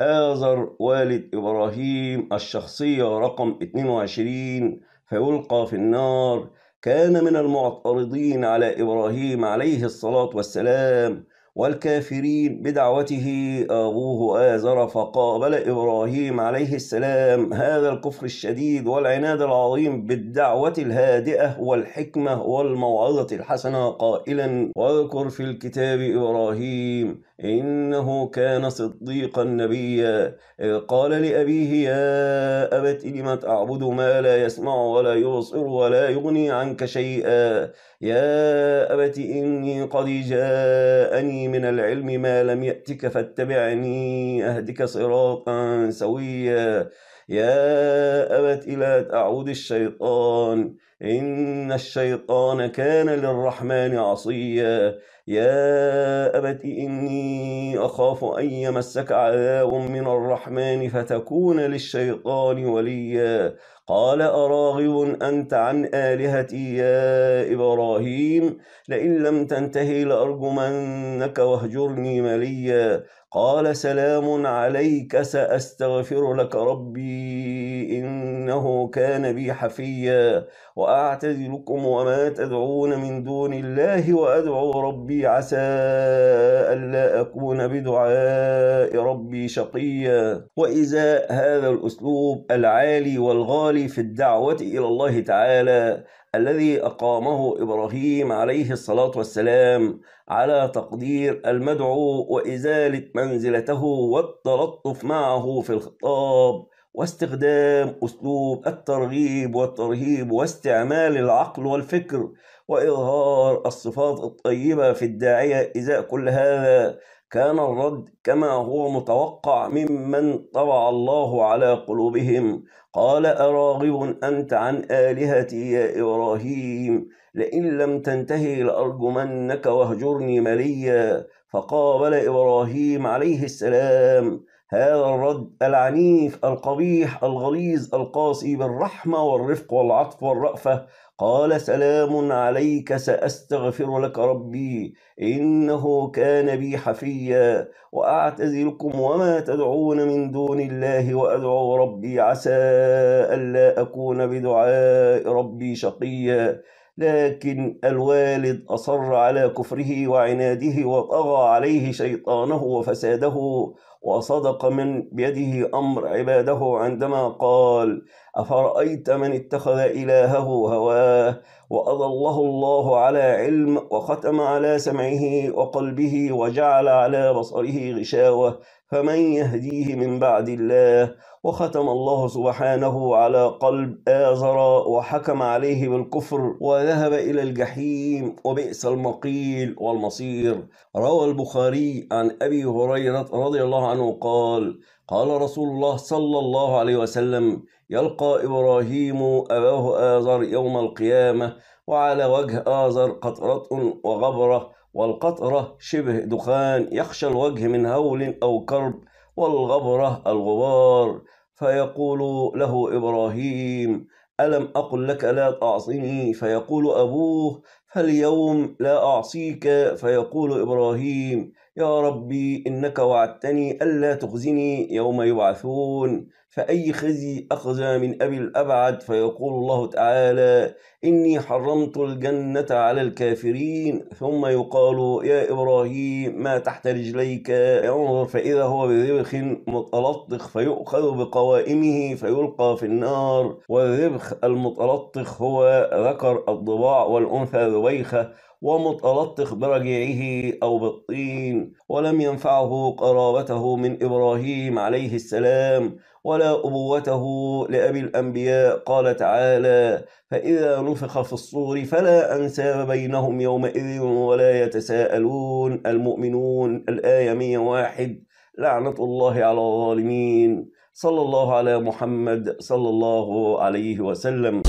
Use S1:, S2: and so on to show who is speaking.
S1: آذر والد إبراهيم الشخصية رقم 22 فيلقى في النار كان من المعترضين على إبراهيم عليه الصلاة والسلام والكافرين بدعوته أبوه آزر فقابل إبراهيم عليه السلام هذا الكفر الشديد والعناد العظيم بالدعوة الهادئة والحكمة والموعظة الحسنة قائلا واذكر في الكتاب إبراهيم إنه كان صديقا نبيا قال لأبيه يا أبت لم تعبد ما لا يسمع ولا يبصر ولا يغني عنك شيئا يا أبت إني قد جاءني من العلم ما لم يأتك فاتبعني أهدك صراطا سويا يا أبت لا تعود الشيطان إن الشيطان كان للرحمن عصيا يا أبت إني أخاف أن يمسك عذاب من الرحمن فتكون للشيطان وليا قال أراغب أنت عن آلهتي يا إبراهيم لئن لم تنتهي لأرجمنك واهجرني مليا قال سلام عليك سأستغفر لك ربي إنه كان بي حفيا وأعتزلكم وما تدعون من دون الله وأدعو ربي عسى ألا أكون بدعاء ربي شقيا وإذا هذا الأسلوب العالي والغالي في الدعوة إلى الله تعالى الذي أقامه إبراهيم عليه الصلاة والسلام على تقدير المدعو وإزالة منزلته والتلطف معه في الخطاب واستخدام أسلوب الترغيب والترهيب واستعمال العقل والفكر وإظهار الصفات الطيبة في الداعية إذا كل هذا كان الرد كما هو متوقع ممن طبع الله على قلوبهم قال أراغب أنت عن آلهتي يا إبراهيم لئن لم تنتهي لأرجمنك واهجرني مليا فقابل إبراهيم عليه السلام هذا الرد العنيف القبيح الغليظ القاسي بالرحمة والرفق والعطف والرأفة قال سلام عليك سأستغفر لك ربي إنه كان بي حفيا وأعتزلكم وما تدعون من دون الله وأدعو ربي عسى ألا أكون بدعاء ربي شقيا لكن الوالد أصر على كفره وعناده وطغى عليه شيطانه وفساده وصدق من بيده أمر عباده عندما قال أفرأيت من اتخذ إلهه هواه وأضله الله على علم وختم على سمعه وقلبه وجعل على بصره غشاوة فمن يهديه من بعد الله وختم الله سبحانه على قلب آزر وحكم عليه بالكفر وذهب إلى الجحيم وبئس المقيل والمصير روى البخاري عن أبي هريرة رضي الله عنه عنه قال قال رسول الله صلى الله عليه وسلم يلقى إبراهيم أباه آزر يوم القيامة وعلى وجه آزر قطرة وغبرة والقطرة شبه دخان يخشى الوجه من هول أو كرب والغبرة الغبار فيقول له إبراهيم ألم أقل لك لا تعصني فيقول أبوه فاليوم لا أعصيك فيقول إبراهيم يا ربي إنك وعدتني ألا تخزني يوم يبعثون فأي خزي أخزى من أبي الأبعد فيقول الله تعالى إني حرمت الجنة على الكافرين ثم يقال يا إبراهيم ما تحت رجليك ينظر فإذا هو بذبخ متلطخ فيؤخذ بقوائمه فيلقى في النار والذبخ المتلطخ هو ذكر الضباع والأنثى ذبيخة ومتألطخ برجعه أو بالطين ولم ينفعه قرابته من إبراهيم عليه السلام ولا أبوته لأبي الأنبياء قال تعالى فإذا نفخ في الصور فلا أنساب بينهم يومئذ ولا يتساءلون المؤمنون الآية 101 لعنة الله على الظالمين صلى الله على محمد صلى الله عليه وسلم